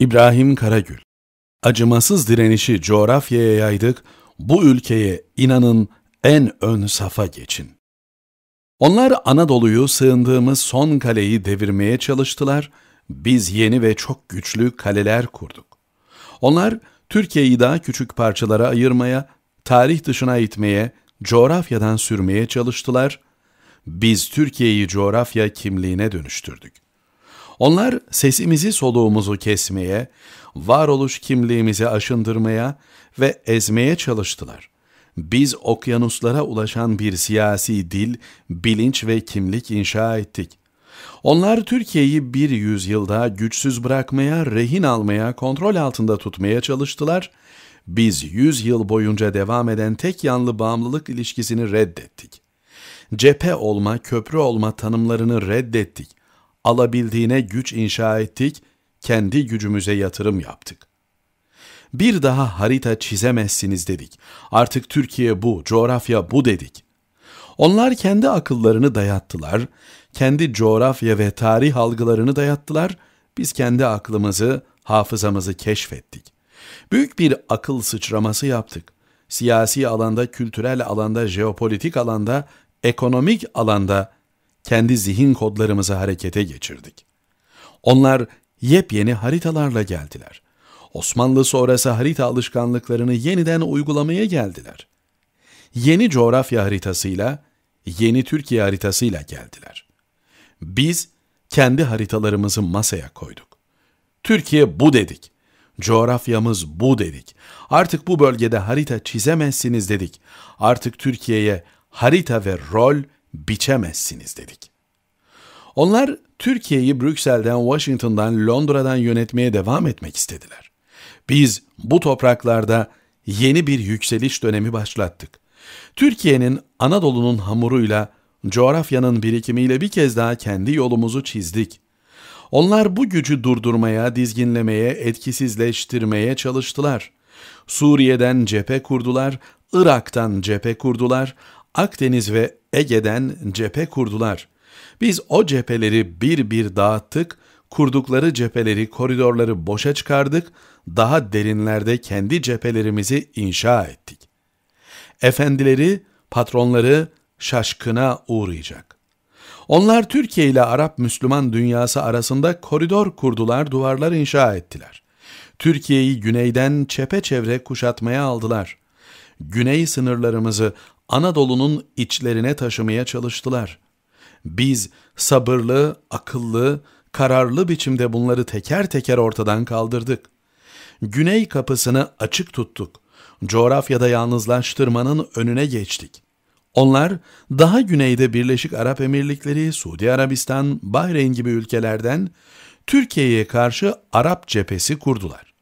İbrahim Karagül Acımasız direnişi coğrafyaya yaydık, bu ülkeye inanın en ön safa geçin. Onlar Anadolu'yu sığındığımız son kaleyi devirmeye çalıştılar, biz yeni ve çok güçlü kaleler kurduk. Onlar Türkiye'yi daha küçük parçalara ayırmaya, tarih dışına itmeye, coğrafyadan sürmeye çalıştılar. Biz Türkiye'yi coğrafya kimliğine dönüştürdük. Onlar sesimizi soluğumuzu kesmeye, varoluş kimliğimizi aşındırmaya ve ezmeye çalıştılar. Biz okyanuslara ulaşan bir siyasi dil, bilinç ve kimlik inşa ettik. Onlar Türkiye'yi bir yüzyılda güçsüz bırakmaya, rehin almaya, kontrol altında tutmaya çalıştılar. Biz yüzyıl boyunca devam eden tek yanlı bağımlılık ilişkisini reddettik. Cephe olma, köprü olma tanımlarını reddettik alabildiğine güç inşa ettik, kendi gücümüze yatırım yaptık. Bir daha harita çizemezsiniz dedik. Artık Türkiye bu, coğrafya bu dedik. Onlar kendi akıllarını dayattılar, kendi coğrafya ve tarih algılarını dayattılar, biz kendi aklımızı, hafızamızı keşfettik. Büyük bir akıl sıçraması yaptık. Siyasi alanda, kültürel alanda, jeopolitik alanda, ekonomik alanda kendi zihin kodlarımızı harekete geçirdik. Onlar yepyeni haritalarla geldiler. Osmanlı sonrası harita alışkanlıklarını yeniden uygulamaya geldiler. Yeni coğrafya haritasıyla, yeni Türkiye haritasıyla geldiler. Biz kendi haritalarımızı masaya koyduk. Türkiye bu dedik. Coğrafyamız bu dedik. Artık bu bölgede harita çizemezsiniz dedik. Artık Türkiye'ye harita ve rol biçemezsiniz dedik. Onlar Türkiye'yi Brüksel'den, Washington'dan, Londra'dan yönetmeye devam etmek istediler. Biz bu topraklarda yeni bir yükseliş dönemi başlattık. Türkiye'nin Anadolu'nun hamuruyla, coğrafyanın birikimiyle bir kez daha kendi yolumuzu çizdik. Onlar bu gücü durdurmaya, dizginlemeye, etkisizleştirmeye çalıştılar. Suriye'den cephe kurdular, Irak'tan cephe kurdular, Akdeniz ve Ege'den cephe kurdular. Biz o cepheleri bir bir dağıttık, kurdukları cepheleri, koridorları boşa çıkardık, daha derinlerde kendi cephelerimizi inşa ettik. Efendileri, patronları şaşkına uğrayacak. Onlar Türkiye ile Arap Müslüman dünyası arasında koridor kurdular, duvarlar inşa ettiler. Türkiye'yi güneyden çepeçevre kuşatmaya aldılar. Güney sınırlarımızı Anadolu'nun içlerine taşımaya çalıştılar. Biz sabırlı, akıllı, kararlı biçimde bunları teker teker ortadan kaldırdık. Güney kapısını açık tuttuk. Coğrafyada yalnızlaştırmanın önüne geçtik. Onlar daha güneyde Birleşik Arap Emirlikleri, Suudi Arabistan, Bahreyn gibi ülkelerden Türkiye'ye karşı Arap cephesi kurdular.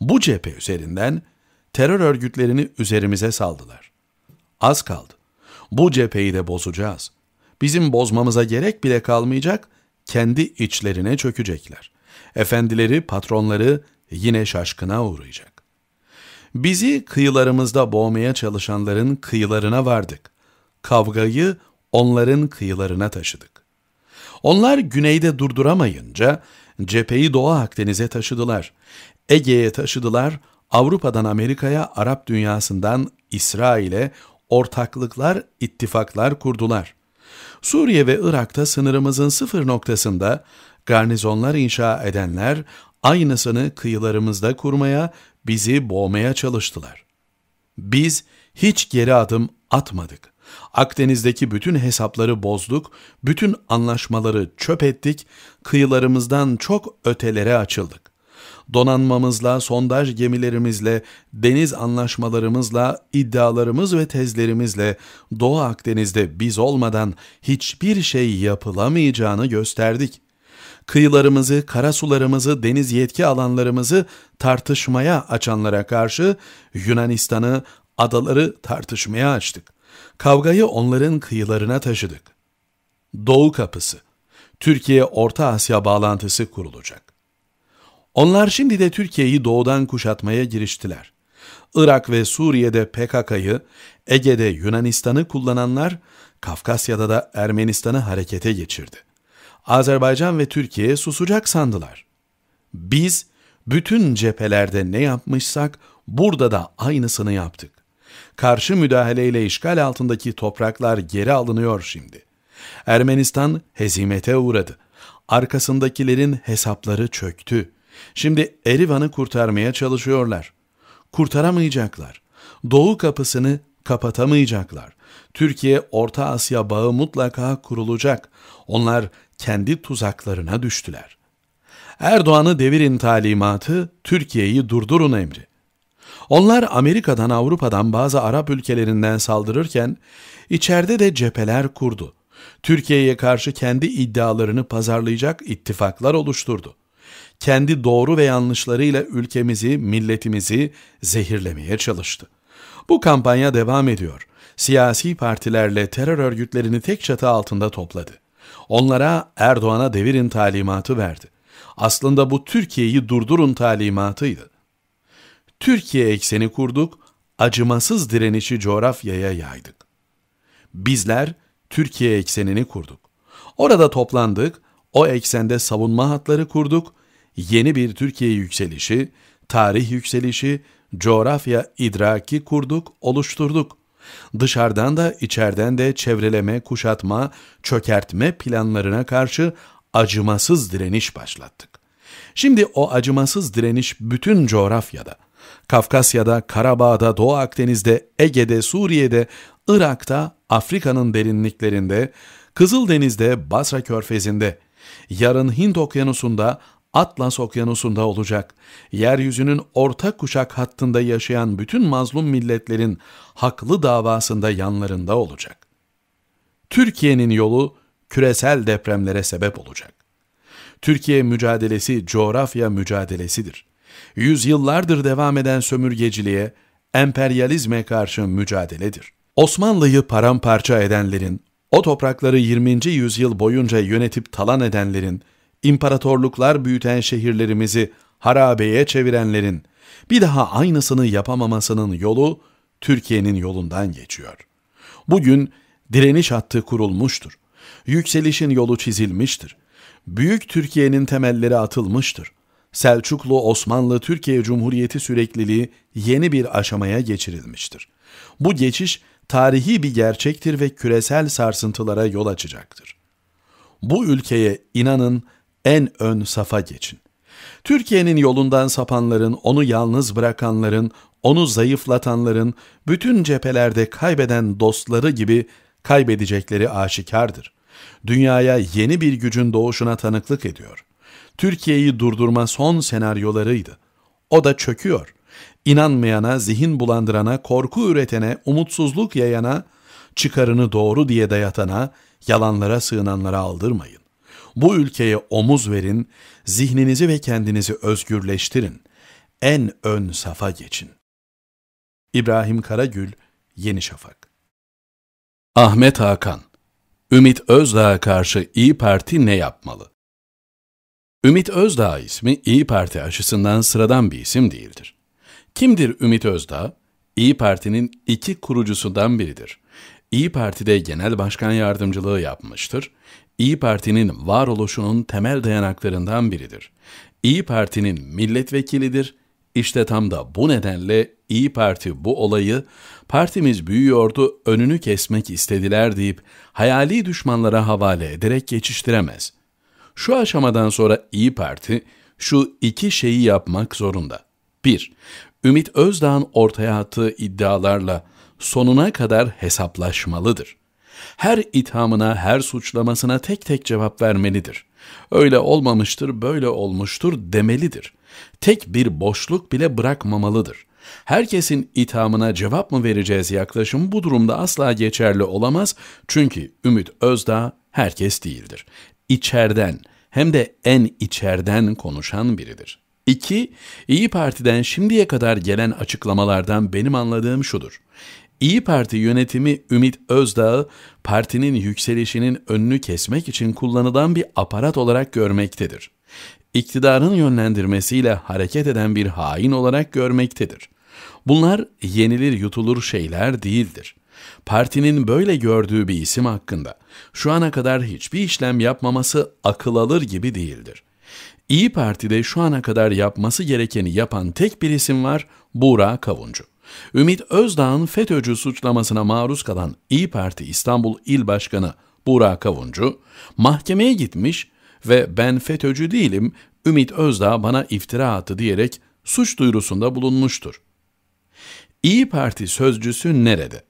Bu cephe üzerinden terör örgütlerini üzerimize saldılar. Az kaldı. Bu cepheyi de bozacağız. Bizim bozmamıza gerek bile kalmayacak, kendi içlerine çökecekler. Efendileri, patronları yine şaşkına uğrayacak. Bizi kıyılarımızda boğmaya çalışanların kıyılarına vardık. Kavgayı onların kıyılarına taşıdık. Onlar güneyde durduramayınca cepheyi Doğu Akdeniz'e taşıdılar. Ege'ye taşıdılar, Avrupa'dan Amerika'ya, Arap dünyasından İsrail'e, ortaklıklar, ittifaklar kurdular. Suriye ve Irak'ta sınırımızın sıfır noktasında garnizonlar inşa edenler aynısını kıyılarımızda kurmaya, bizi boğmaya çalıştılar. Biz hiç geri adım atmadık. Akdeniz'deki bütün hesapları bozduk, bütün anlaşmaları çöp ettik, kıyılarımızdan çok ötelere açıldık donanmamızla, sondaj gemilerimizle, deniz anlaşmalarımızla, iddialarımız ve tezlerimizle Doğu Akdeniz'de biz olmadan hiçbir şey yapılamayacağını gösterdik. Kıyılarımızı, karasularımızı, deniz yetki alanlarımızı tartışmaya açanlara karşı Yunanistan'ı, adaları tartışmaya açtık. Kavgayı onların kıyılarına taşıdık. Doğu Kapısı Türkiye-Orta Asya bağlantısı kurulacak. Onlar şimdi de Türkiye'yi doğudan kuşatmaya giriştiler. Irak ve Suriye'de PKK'yı, Ege'de Yunanistan'ı kullananlar, Kafkasya'da da Ermenistan'ı harekete geçirdi. Azerbaycan ve Türkiye susacak sandılar. Biz bütün cephelerde ne yapmışsak burada da aynısını yaptık. Karşı müdahaleyle işgal altındaki topraklar geri alınıyor şimdi. Ermenistan hezimete uğradı. Arkasındakilerin hesapları çöktü. Şimdi Erivan'ı kurtarmaya çalışıyorlar. Kurtaramayacaklar. Doğu kapısını kapatamayacaklar. Türkiye Orta Asya bağı mutlaka kurulacak. Onlar kendi tuzaklarına düştüler. Erdoğan'ı devirin talimatı, Türkiye'yi durdurun emri. Onlar Amerika'dan Avrupa'dan bazı Arap ülkelerinden saldırırken içeride de cepheler kurdu. Türkiye'ye karşı kendi iddialarını pazarlayacak ittifaklar oluşturdu kendi doğru ve yanlışlarıyla ülkemizi, milletimizi zehirlemeye çalıştı. Bu kampanya devam ediyor. Siyasi partilerle terör örgütlerini tek çatı altında topladı. Onlara Erdoğan'a devirin talimatı verdi. Aslında bu Türkiye'yi durdurun talimatıydı. Türkiye ekseni kurduk, acımasız direnişi coğrafyaya yaydık. Bizler Türkiye eksenini kurduk. Orada toplandık, o eksende savunma hatları kurduk, yeni bir Türkiye yükselişi, tarih yükselişi, coğrafya idraki kurduk, oluşturduk. Dışarıdan da içeriden de çevreleme, kuşatma, çökertme planlarına karşı acımasız direniş başlattık. Şimdi o acımasız direniş bütün coğrafyada, Kafkasya'da, Karabağ'da, Doğu Akdeniz'de, Ege'de, Suriye'de, Irak'ta, Afrika'nın derinliklerinde, Kızıldeniz'de, Basra Körfezi'nde, yarın Hint Okyanusu'nda, Atlas okyanusunda olacak. Yeryüzünün orta kuşak hattında yaşayan bütün mazlum milletlerin haklı davasında yanlarında olacak. Türkiye'nin yolu küresel depremlere sebep olacak. Türkiye mücadelesi coğrafya mücadelesidir. Yüzyıllardır devam eden sömürgeciliğe, emperyalizme karşı mücadeledir. Osmanlı'yı paramparça edenlerin, o toprakları 20. yüzyıl boyunca yönetip talan edenlerin, imparatorluklar büyüten şehirlerimizi harabeye çevirenlerin bir daha aynısını yapamamasının yolu Türkiye'nin yolundan geçiyor. Bugün direniş hattı kurulmuştur. Yükselişin yolu çizilmiştir. Büyük Türkiye'nin temelleri atılmıştır. Selçuklu Osmanlı Türkiye Cumhuriyeti sürekliliği yeni bir aşamaya geçirilmiştir. Bu geçiş tarihi bir gerçektir ve küresel sarsıntılara yol açacaktır. Bu ülkeye inanın en ön safa geçin. Türkiye'nin yolundan sapanların, onu yalnız bırakanların, onu zayıflatanların, bütün cephelerde kaybeden dostları gibi kaybedecekleri aşikardır. Dünyaya yeni bir gücün doğuşuna tanıklık ediyor. Türkiye'yi durdurma son senaryolarıydı. O da çöküyor. İnanmayana, zihin bulandırana, korku üretene, umutsuzluk yayana, çıkarını doğru diye dayatana, yalanlara sığınanlara aldırmayın. Bu ülkeye omuz verin, zihninizi ve kendinizi özgürleştirin. En ön safa geçin. İbrahim Karagül, Yeni Şafak Ahmet Hakan Ümit Özdağ'a karşı İyi Parti ne yapmalı? Ümit Özdağ ismi İyi Parti açısından sıradan bir isim değildir. Kimdir Ümit Özdağ? İyi Parti'nin iki kurucusundan biridir. İyi Parti'de genel başkan yardımcılığı yapmıştır. İyi Parti'nin varoluşunun temel dayanaklarından biridir. İyi Parti'nin milletvekilidir. İşte tam da bu nedenle İyi Parti bu olayı partimiz büyüyordu, önünü kesmek istediler deyip hayali düşmanlara havale ederek geçiştiremez. Şu aşamadan sonra İyi Parti şu iki şeyi yapmak zorunda. 1. Ümit Özdağ'ın ortaya attığı iddialarla sonuna kadar hesaplaşmalıdır. Her ithamına, her suçlamasına tek tek cevap vermelidir. Öyle olmamıştır, böyle olmuştur demelidir. Tek bir boşluk bile bırakmamalıdır. Herkesin ithamına cevap mı vereceğiz yaklaşım bu durumda asla geçerli olamaz. Çünkü Ümit Özdağ herkes değildir. İçerden hem de en içerden konuşan biridir. 2. İyi Parti'den şimdiye kadar gelen açıklamalardan benim anladığım şudur. İyi Parti yönetimi Ümit Özdağ'ı partinin yükselişinin önünü kesmek için kullanılan bir aparat olarak görmektedir. İktidarın yönlendirmesiyle hareket eden bir hain olarak görmektedir. Bunlar yenilir yutulur şeyler değildir. Partinin böyle gördüğü bir isim hakkında şu ana kadar hiçbir işlem yapmaması akıl alır gibi değildir. İyi Parti'de şu ana kadar yapması gerekeni yapan tek bir isim var, Buğra Kavuncu. Ümit Özdağ'ın FETÖ'cü suçlamasına maruz kalan İyi Parti İstanbul İl Başkanı Burak Kavuncu, mahkemeye gitmiş ve ben FETÖ'cü değilim, Ümit Özdağ bana iftira attı diyerek suç duyurusunda bulunmuştur. İyi Parti sözcüsü nerede?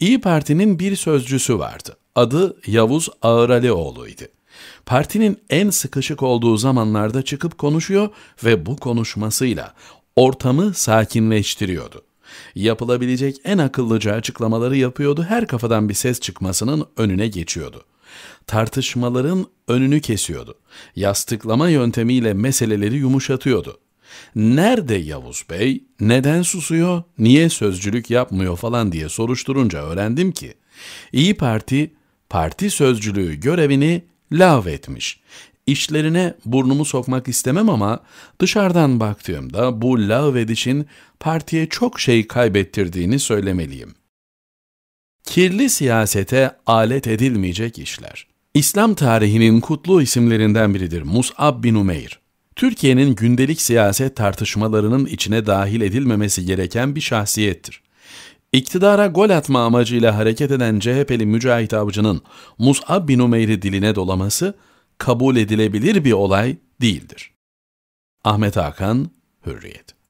İyi Parti'nin bir sözcüsü vardı. Adı Yavuz Ağıralioğlu idi. Partinin en sıkışık olduğu zamanlarda çıkıp konuşuyor ve bu konuşmasıyla ortamı sakinleştiriyordu. Yapılabilecek en akıllıca açıklamaları yapıyordu, her kafadan bir ses çıkmasının önüne geçiyordu. Tartışmaların önünü kesiyordu. Yastıklama yöntemiyle meseleleri yumuşatıyordu. Nerede Yavuz Bey, neden susuyor, niye sözcülük yapmıyor falan diye soruşturunca öğrendim ki, İyi Parti, parti sözcülüğü görevini lav etmiş. İşlerine burnumu sokmak istemem ama dışarıdan baktığımda bu lağvedişin partiye çok şey kaybettirdiğini söylemeliyim. Kirli siyasete alet edilmeyecek işler. İslam tarihinin kutlu isimlerinden biridir Mus'ab bin Umeyr. Türkiye'nin gündelik siyaset tartışmalarının içine dahil edilmemesi gereken bir şahsiyettir. İktidara gol atma amacıyla hareket eden CHP'li Mücahit Avcı'nın Mus'ab bin Umeyr'i diline dolaması kabul edilebilir bir olay değildir. Ahmet Hakan, Hürriyet